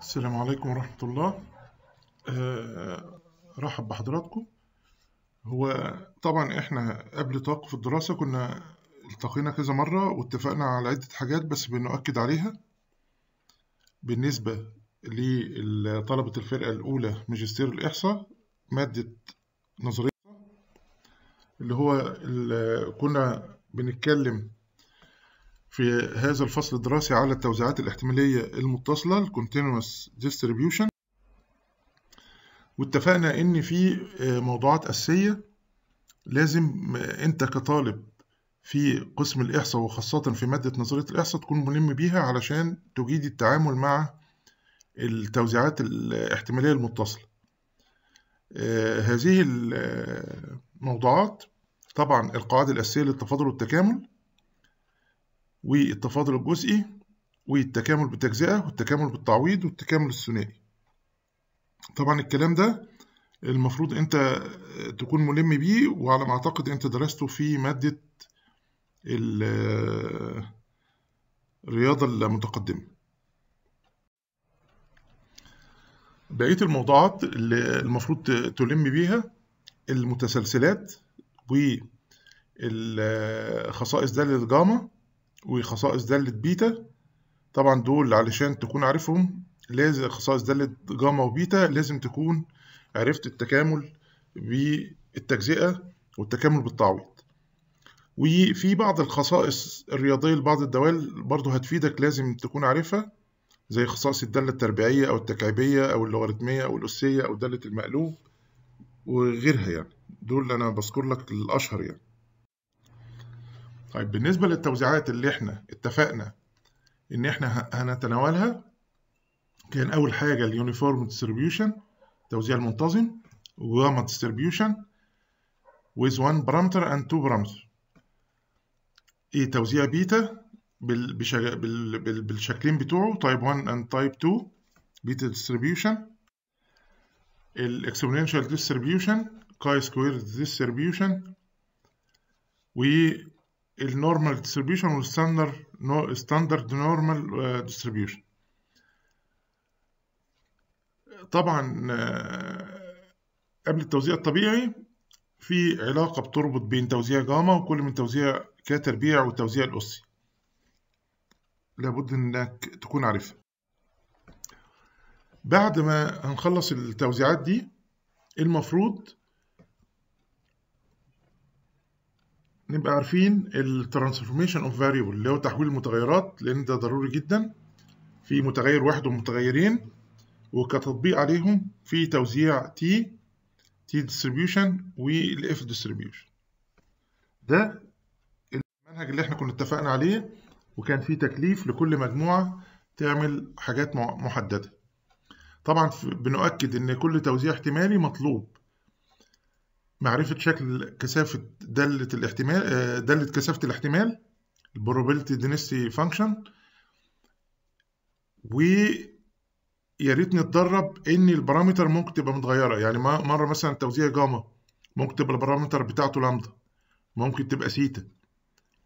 السلام عليكم ورحمة الله أه رحب بحضراتكم هو طبعا احنا قبل توقف الدراسة كنا التقينا كذا مرة واتفقنا على عدة حاجات بس بنؤكد عليها بالنسبة لطلبة الفرقة الأولى ماجستير الإحصاء مادة نظرية اللي هو اللي كنا بنتكلم في هذا الفصل الدراسي على التوزيعات الاحتمالية المتصلة الـ Continuous Distribution واتفقنا إن في آه، موضوعات أساسية لازم آه، أنت كطالب في قسم الإحصاء وخاصة في مادة نظرية الإحصاء تكون ملم بيها علشان تجيد التعامل مع التوزيعات الاحتمالية المتصلة آه، هذه الموضوعات طبعا القواعد الأساسية للتفاضل والتكامل والتفاضل الجزئي والتكامل بالتجزئة والتكامل بالتعويض والتكامل الثنائي طبعا الكلام ده المفروض انت تكون ملم بيه وعلى ما اعتقد انت درسته في مادة الرياضة المتقدمة بقية الموضوعات اللي المفروض تلم بيها المتسلسلات والخصائص دالة الجاما وخصائص دالة بيتا طبعا دول علشان تكون عارفهم لازم خصائص دالة جاما وبيتا لازم تكون عرفت التكامل بالتجزئة والتكامل بالتعويض وفي بعض الخصائص الرياضية لبعض الدوال برضو هتفيدك لازم تكون عارفها زي خصائص الدالة التربيعية أو التكعيبية أو اللوغاريتمية أو الأسية أو دالة المقلوب وغيرها يعني دول أنا بذكر لك الأشهر يعني طيب بالنسبة للتوزيعات اللي احنا اتفقنا ان احنا هنتناولها كان اول حاجة اليونيفورم ديستريبيوشن توزيع المنتظم وجاما ديستريبيوشن with one parameter and two parameter ايه توزيع بيتا بالشكلين بتوعه تايب 1 and تايب 2 بيتا ديستريبيوشن الاكسبوننشال ديستريبيوشن كاي سكوير ديستريبيوشن و النورمال ديستريبيوشن والستاندرد ستاندرد نورمال ديستريبيوشن طبعا آه، قبل التوزيع الطبيعي في علاقة بتربط بين توزيع جاما وكل من توزيع تربيع والتوزيع الأسي لابد إنك تكون عارفها بعد ما هنخلص التوزيعات دي المفروض نبقى عارفين Transformation of Variable اللي هو تحويل المتغيرات لان ده ضروري جدا في متغير واحد ومتغيرين وكتطبيق عليهم في توزيع T T Distribution ديستريبيوشن F Distribution ده المنهج اللي احنا كنا اتفقنا عليه وكان فيه تكليف لكل مجموعة تعمل حاجات محددة طبعا بنؤكد ان كل توزيع احتمالي مطلوب معرفة شكل كثافة دالة الاحتمال آه، دالة كثافة الاحتمال probability density function ويا ريت نتدرب ان البارامتر ممكن تبقى متغيرة يعني مرة مثلا توزيع جاما ممكن تبقى البارامتر بتاعته لامدا ممكن تبقى سيتا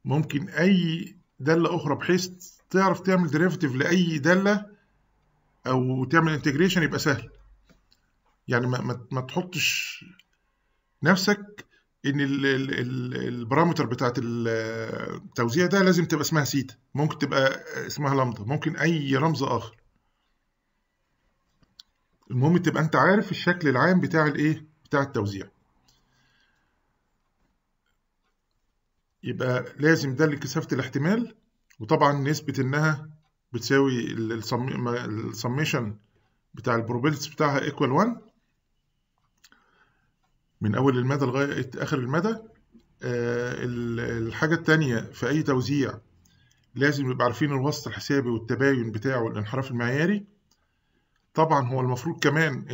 ممكن اي دالة اخرى بحيث تعرف تعمل ديريفيتيف لاي دالة او تعمل انتجريشن يبقى سهل يعني ما, ما تحطش نفسك ان البارامتر بتاعت التوزيع ده لازم تبقى اسمها سيتا ممكن تبقى اسمها لامدا ممكن اي رمز اخر المهم تبقى انت عارف الشكل العام بتاع الايه بتاع التوزيع يبقى لازم ده لكثافه الاحتمال وطبعا نسبه انها بتساوي السميشن بتاع البروبيلتس بتاعها ايكوال 1 من أول المدى لغاية آخر المدى آه، الحاجة التانية في أي توزيع لازم يبقى عارفين الوسط الحسابي والتباين بتاعه والانحراف المعياري طبعا هو المفروض كمان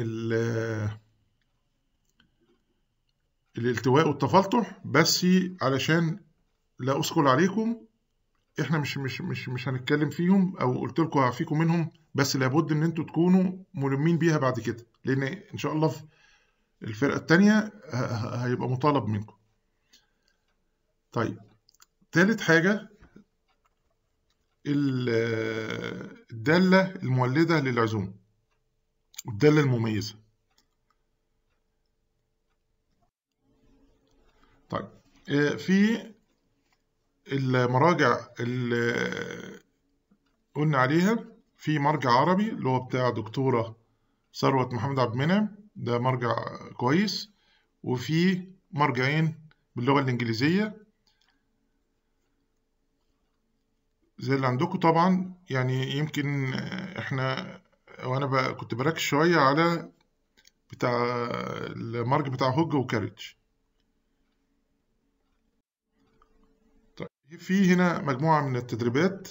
الالتواء والتفلطح بس علشان لا أثقل عليكم احنا مش مش مش مش هنتكلم فيهم او قلت لكم هعفيكم منهم بس لابد ان انتوا تكونوا ملمين بيها بعد كده لان ان شاء الله في الفرقة التانية هيبقى مطالب منكم طيب تالت حاجة الدالة المولدة للعزوم والدالة المميزة طيب آه، في المراجع اللي قلنا عليها في مرجع عربي اللي هو بتاع دكتورة ثروة محمد عبد المنعم ده مرجع كويس وفي مرجعين باللغة الإنجليزية زي اللي عندكم طبعا يعني يمكن احنا وانا كنت بركز شوية على بتاع المرج بتاع هوج وكاريتش طيب في هنا مجموعة من التدريبات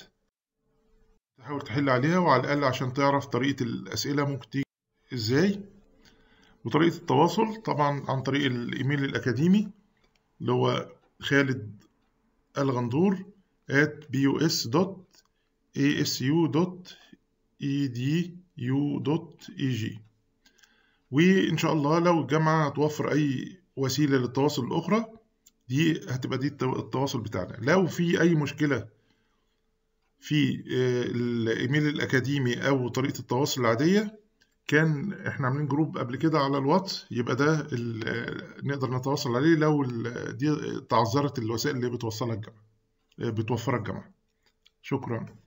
تحاول تحل عليها وعلى الأقل عشان تعرف طريقة الأسئلة ممكن تيجي ازاي وطريقة التواصل طبعا عن طريق الإيميل الأكاديمي اللي هو خالد الغندور at bus.asu.edu.eg e وإن شاء الله لو الجامعة توفر أي وسيلة للتواصل الأخرى دي هتبقى دي التواصل بتاعنا لو في أي مشكلة في آه، الإيميل الأكاديمي أو طريقة التواصل العادية كان احنا عاملين جروب قبل كده على الواتس يبقى ده نقدر نتواصل عليه لو دي تعذرت الوسائل اللي بتوصلها الجامعه بتوفرها الجامعه شكرا